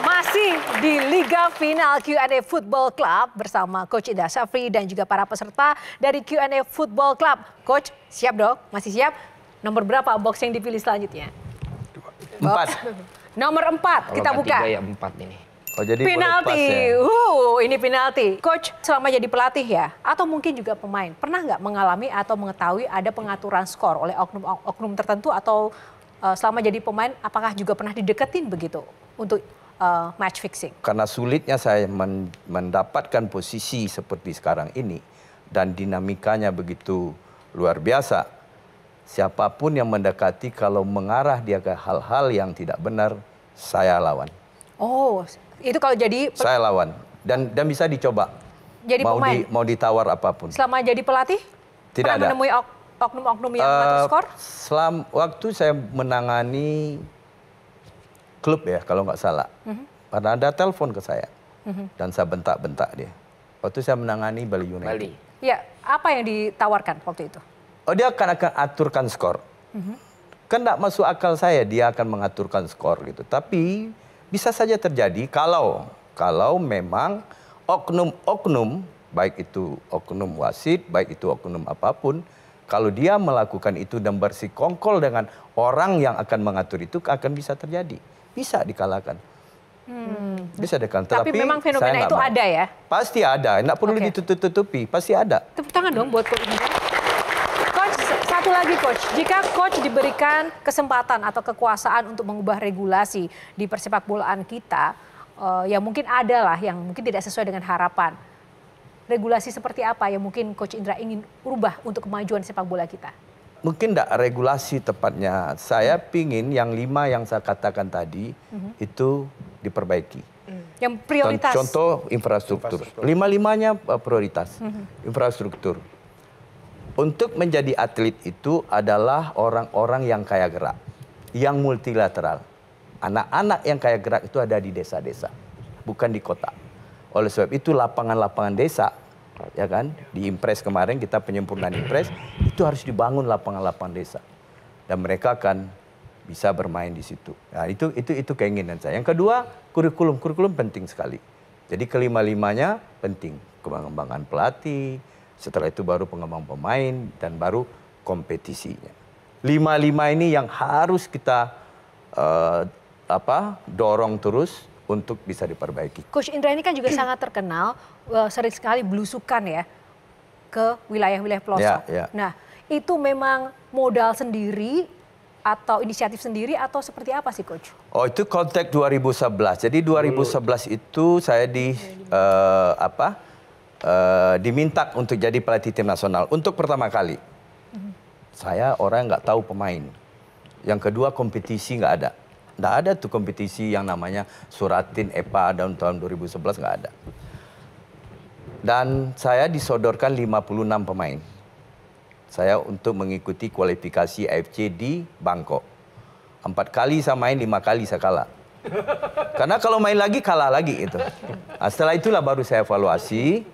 masih di Liga Final Q&A Football Club bersama Coach Ida Safri dan juga para peserta dari Q&A Football Club. Coach, siap dong? Masih siap? Nomor berapa box yang dipilih selanjutnya? Empat. Nomor empat, Kalau kita buka. Tiga ya empat ini. Oh, jadi penalti. Ya? Uh, ini penalti. Coach, selama jadi pelatih ya, atau mungkin juga pemain, pernah nggak mengalami atau mengetahui ada pengaturan skor oleh oknum-oknum tertentu atau eh, selama jadi pemain, apakah juga pernah dideketin begitu untuk uh, match fixing? Karena sulitnya saya men mendapatkan posisi seperti sekarang ini dan dinamikanya begitu luar biasa. Siapapun yang mendekati kalau mengarah dia ke hal-hal yang tidak benar, saya lawan. Oh, itu kalau jadi saya lawan dan dan bisa dicoba. Jadi mau pemain. di mau ditawar apapun. Selama jadi pelatih? Tidak ada. menemui oknum-oknum yang uh, skor? Selama waktu saya menangani klub ya kalau nggak salah. Mm -hmm. Karena ada telepon ke saya mm -hmm. dan saya bentak-bentak dia. Waktu saya menangani Bali United. Bali. Ya, apa yang ditawarkan waktu itu? Oh dia akan akan aturkan skor. Mm -hmm. Kan tidak masuk akal saya dia akan mengaturkan skor gitu. Tapi bisa saja terjadi kalau kalau memang oknum-oknum baik itu oknum wasit, baik itu oknum apapun kalau dia melakukan itu dan bersikongkol dengan orang yang akan mengatur itu akan bisa terjadi bisa dikalahkan. Hmm. Bisa dekan. Tapi, Tapi memang fenomena itu ada ya? Pasti ada. tidak perlu okay. ditutup-tutupi. Pasti ada. Tepuk tangan dong buat Coach Indra. Coach, satu lagi Coach. Jika Coach diberikan kesempatan atau kekuasaan untuk mengubah regulasi di persepak bolaan kita, uh, ya mungkin ada lah yang mungkin tidak sesuai dengan harapan. Regulasi seperti apa yang mungkin Coach Indra ingin ubah untuk kemajuan sepak bola kita? mungkin tidak regulasi tepatnya. Saya pingin yang lima yang saya katakan tadi hmm itu diperbaiki. Mm. Yang prioritas. Contoh infrastruktur. infrastruktur. Lima-limanya eh, prioritas. hmm Infrastruktur. Untuk menjadi atlet itu adalah orang-orang yang kaya gerak, yang multilateral. Anak-anak yang kaya gerak itu ada di desa-desa, bukan di kota. Oleh sebab itu lapangan-lapangan desa ya kan di impres kemarin kita penyempurnaan impres itu harus dibangun lapangan-lapangan desa dan mereka akan bisa bermain di situ. Nah, itu itu itu keinginan saya. Yang kedua, kurikulum. Kurikulum penting sekali. Jadi kelima-limanya penting. Pengembangan pelatih, setelah itu baru pengembang pemain dan baru kompetisinya. Lima-lima ini yang harus kita uh, apa? dorong terus untuk bisa diperbaiki. Coach Indra ini kan juga sangat terkenal, eh, sering sekali belusukan ya ke wilayah-wilayah pelosok. Ya, ya. Nah, itu memang modal sendiri atau inisiatif sendiri atau seperti apa sih coach? Oh itu kontak 2011. Jadi 2011 itu saya di uh, apa? Uh, diminta untuk jadi pelatih tim nasional untuk pertama kali. -hmm. Saya orang nggak tahu pemain. Yang kedua kompetisi nggak ada. Tidak ada tuh kompetisi yang namanya Suratin EPA tahun tahun 2011 nggak ada. Dan saya disodorkan 56 pemain. Saya untuk mengikuti kualifikasi AFC di Bangkok. Empat kali saya main, lima kali saya kalah. Karena kalau main lagi kalah lagi itu. Nah, setelah itulah baru saya evaluasi.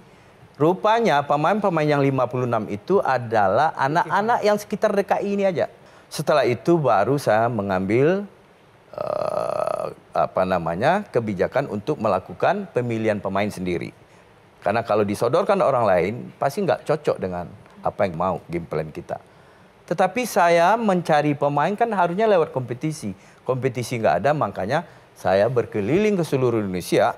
Rupanya pemain-pemain yang 56 itu adalah anak-anak yang sekitar DKI ini aja. Setelah itu baru saya mengambil uh, apa namanya kebijakan untuk melakukan pemilihan pemain sendiri. Karena kalau disodorkan orang lain pasti nggak cocok dengan apa yang mau game plan kita. Tetapi saya mencari pemain kan harusnya lewat kompetisi. Kompetisi nggak ada makanya saya berkeliling ke seluruh Indonesia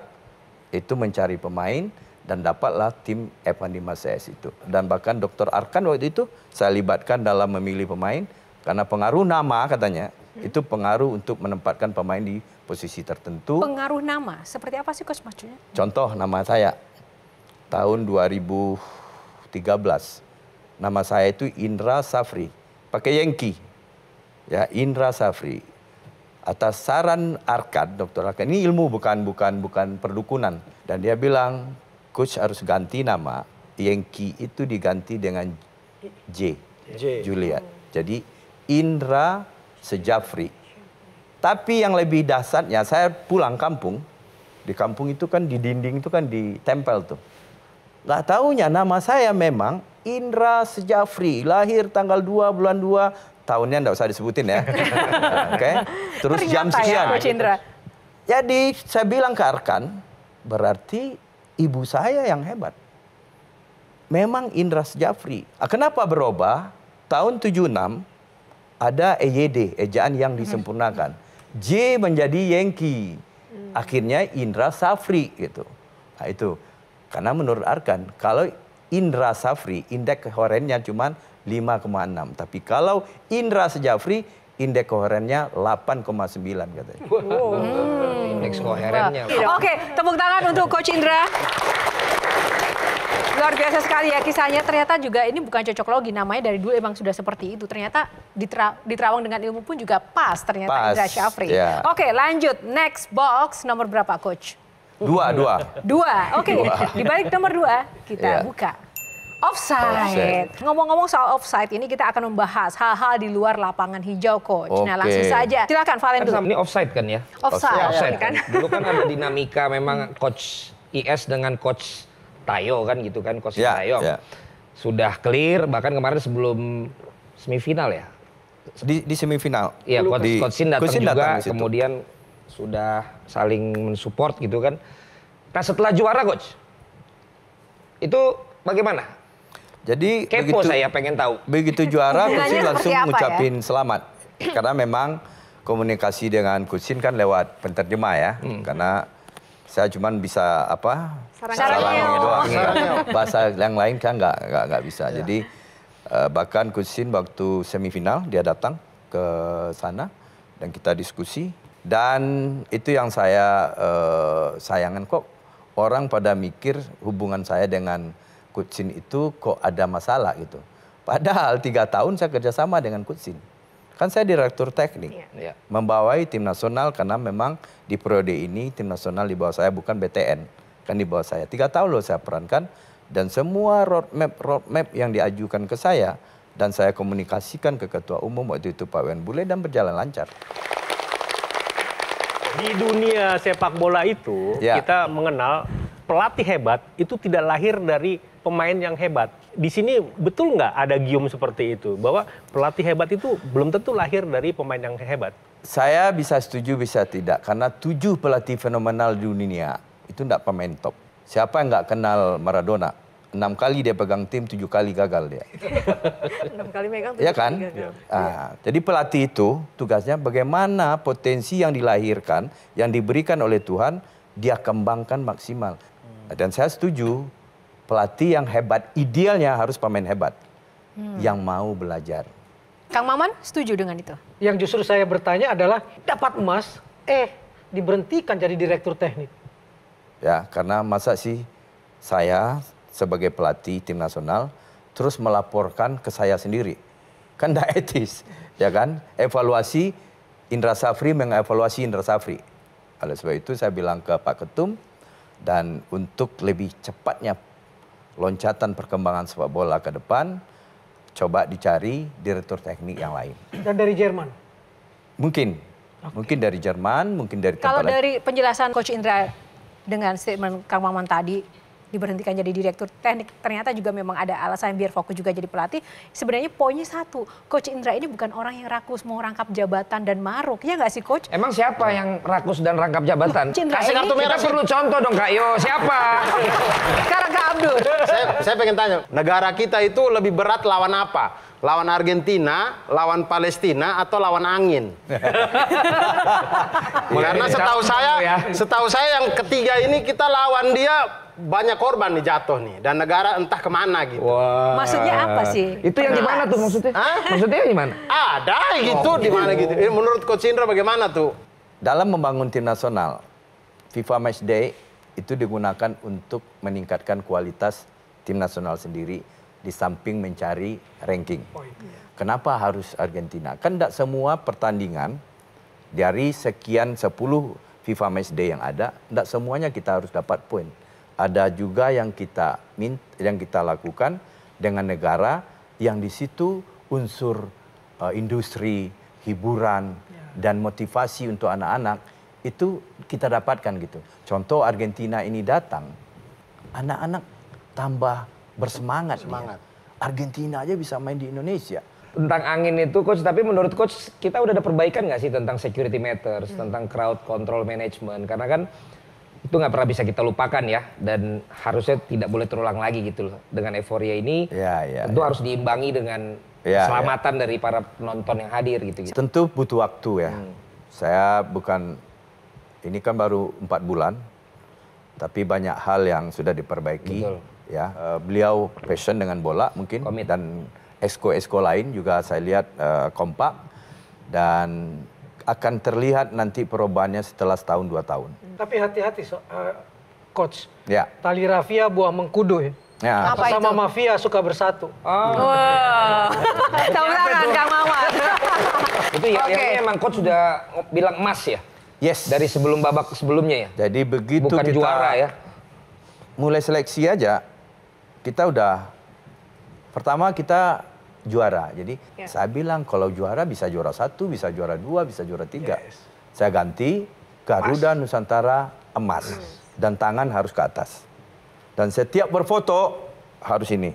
itu mencari pemain dan dapatlah tim Evan Dimas CS itu. Dan bahkan Dr. Arkan waktu itu saya libatkan dalam memilih pemain karena pengaruh nama katanya Hmm. Itu pengaruh untuk menempatkan pemain di posisi tertentu. Pengaruh nama, seperti apa sih coach maksudnya? Contoh nama saya tahun 2013. Nama saya itu Indra Safri, pakai Yengki. Ya, Indra Safri. Atas saran Arkad, Dr. Arkad, ini ilmu bukan bukan bukan perdukunan. Dan dia bilang, coach harus ganti nama. Yengki itu diganti dengan J. J. Julia. Jadi Indra sejafri. Tapi yang lebih dasarnya saya pulang kampung. Di kampung itu kan di dinding itu kan ditempel tuh. Gak taunya nama saya memang Indra Sejafri. Lahir tanggal 2 bulan 2 tahunnya enggak usah disebutin ya. Oke. Okay? Terus jam sekian. Ya, Indra. Jadi saya bilang ke Arkan, berarti ibu saya yang hebat. Memang Indra Sejafri. Ah, kenapa berubah? Tahun 76 ada EYD, ejaan yang disempurnakan. J menjadi Yengki. Hmm. Akhirnya Indra Safri gitu. Nah itu. Karena menurut Arkan, kalau Indra Safri, indeks kohorennya cuma 5,6. Tapi kalau Indra Sejafri, indeks kohorennya 8,9 katanya. Wow. Hmm. Indeks koherennya. Oke, okay, tepuk tangan untuk Coach Indra. Luar biasa sekali ya kisahnya. Ternyata juga ini bukan cocok logi namanya dari dulu emang sudah seperti itu. Ternyata di diterawang dengan ilmu pun juga pas ternyata pas, Indra Syafri. Yeah. Oke, lanjut next box nomor berapa coach? Dua, dua. Dua. Oke, okay. di balik nomor dua kita yeah. buka. Offside. Ngomong-ngomong soal offside ini kita akan membahas hal-hal di luar lapangan hijau coach. Okay. Nah langsung saja. Silakan Valen kan dulu. Ini offside kan ya? Offside. offside. Ya, offside kan? Dulu kan ada dinamika memang coach IS dengan coach Tayo kan gitu kan coach yeah, Tayo. Yeah. Sudah clear bahkan kemarin sebelum semifinal ya. Di, di semifinal. ya, coach, di, coach Sin datang coach juga datang kemudian sudah saling mensupport gitu kan. Nah, setelah juara coach. Itu bagaimana? Jadi kepo begitu, saya pengen tahu. Begitu juara coach Sin langsung ya? ngucapin ya? selamat. Karena memang komunikasi dengan coach Sin kan lewat penterjemah ya, hmm. karena saya cuma bisa apa sarang doang bahasa yang lain kan nggak nggak nggak bisa ya. jadi uh, bahkan Kusin waktu semifinal dia datang ke sana dan kita diskusi dan itu yang saya uh, sayangkan kok orang pada mikir hubungan saya dengan Kusin itu kok ada masalah gitu padahal tiga tahun saya kerjasama dengan Kusin Kan saya direktur teknik, ya. membawai tim nasional karena memang di periode ini tim nasional di bawah saya bukan BTN, kan di bawah saya. Tiga tahun loh saya perankan dan semua roadmap roadmap yang diajukan ke saya dan saya komunikasikan ke ketua umum waktu itu Pak Wen Bule dan berjalan lancar di dunia sepak bola itu ya. kita mengenal pelatih hebat itu tidak lahir dari pemain yang hebat di sini betul nggak ada gium seperti itu bahwa pelatih hebat itu belum tentu lahir dari pemain yang hebat. Saya bisa setuju bisa tidak karena tujuh pelatih fenomenal di dunia itu tidak pemain top. Siapa yang nggak kenal Maradona? Enam kali dia pegang tim, tujuh kali gagal dia. Enam kali megang, tujuh iya kali kan? gagal. Iya. Ah, iya. Jadi pelatih itu tugasnya bagaimana potensi yang dilahirkan, yang diberikan oleh Tuhan, dia kembangkan maksimal. Hmm. Dan saya setuju pelatih yang hebat idealnya harus pemain hebat hmm. yang mau belajar. Kang Maman setuju dengan itu? Yang justru saya bertanya adalah dapat emas, eh diberhentikan jadi direktur teknik. Ya, karena masa sih saya sebagai pelatih tim nasional terus melaporkan ke saya sendiri. Kan tidak etis, ya kan? Evaluasi Indra Safri mengevaluasi Indra Safri. Oleh sebab itu saya bilang ke Pak Ketum dan untuk lebih cepatnya loncatan perkembangan sepak bola ke depan, coba dicari direktur teknik yang lain. Dan dari Jerman? Mungkin. Okay. Mungkin dari Jerman, mungkin dari Kalau dari penjelasan Coach Indra dengan statement Kang Maman tadi, diberhentikan jadi direktur teknik ternyata juga memang ada alasan biar fokus juga jadi pelatih sebenarnya poinnya satu coach Indra ini bukan orang yang rakus mau rangkap jabatan dan maruk ya nggak sih coach emang siapa yang rakus dan rangkap jabatan Loh, Indra kasih kartu merah perlu contoh dong kak Yo siapa sekarang kak Abdul saya, saya pengen tanya negara kita itu lebih berat lawan apa lawan Argentina, lawan Palestina atau lawan angin. Karena iya, iya. setahu saya, iya. setahu saya yang ketiga ini kita lawan dia banyak korban nih jatuh nih dan negara entah kemana gitu. Wow. Maksudnya apa sih? Itu yang gimana tuh maksudnya? Hah? Maksudnya gimana? Ada gitu oh, di mana gitu. gitu. menurut Coach Indra bagaimana tuh? Dalam membangun tim nasional, FIFA Match Day itu digunakan untuk meningkatkan kualitas tim nasional sendiri di samping mencari ranking. Oh, iya. Kenapa harus Argentina? Kan tidak semua pertandingan dari sekian sepuluh FIFA Match Day yang ada, tidak semuanya kita harus dapat poin ada juga yang kita yang kita lakukan dengan negara yang di situ unsur uh, industri, hiburan ya. dan motivasi untuk anak-anak itu kita dapatkan gitu. Contoh Argentina ini datang, anak-anak tambah bersemangat. Semangat. Argentina aja bisa main di Indonesia tentang angin itu coach tapi menurut coach kita udah ada perbaikan nggak sih tentang security matters hmm. tentang crowd control management karena kan itu nggak pernah bisa kita lupakan ya dan harusnya tidak boleh terulang lagi gitu loh dengan euforia ini ya, ya, tentu ya. harus diimbangi dengan ya, ya. keselamatan ya. dari para penonton yang hadir gitu, gitu. tentu butuh waktu ya hmm. saya bukan ini kan baru empat bulan tapi banyak hal yang sudah diperbaiki Betul. ya eh, beliau passion dengan bola mungkin Komit. dan esko-esko lain juga saya lihat uh, kompak dan akan terlihat nanti perubahannya setelah setahun dua tahun. Tapi hati-hati so, uh, coach. Ya. Tali rafia buah mengkudu ya. Ya. Apa Sama itu? mafia suka bersatu. Oh. Wow. Tahu tangan Kang itu ya, okay. yang memang coach sudah bilang emas ya. Yes. Dari sebelum babak sebelumnya ya. Jadi begitu Bukan kita juara ya. Mulai seleksi aja kita udah pertama kita juara. Jadi yeah. saya bilang kalau juara bisa juara satu, bisa juara dua, bisa juara tiga. Yes. Saya ganti Garuda Mas. Nusantara emas mm. dan tangan harus ke atas. Dan setiap berfoto harus ini.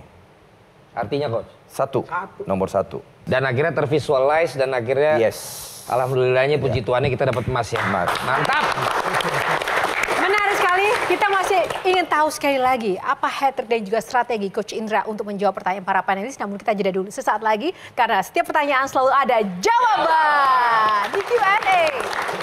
Artinya coach? Satu, satu. nomor satu. Dan akhirnya tervisualize dan akhirnya yes. Alhamdulillahnya puji yeah. Tuhannya kita dapat emas ya. Emas. Mantap. Kita masih ingin tahu sekali lagi apa hat dan juga strategi Coach Indra untuk menjawab pertanyaan para panelis. Namun kita jeda dulu sesaat lagi karena setiap pertanyaan selalu ada jawaban di Q&A.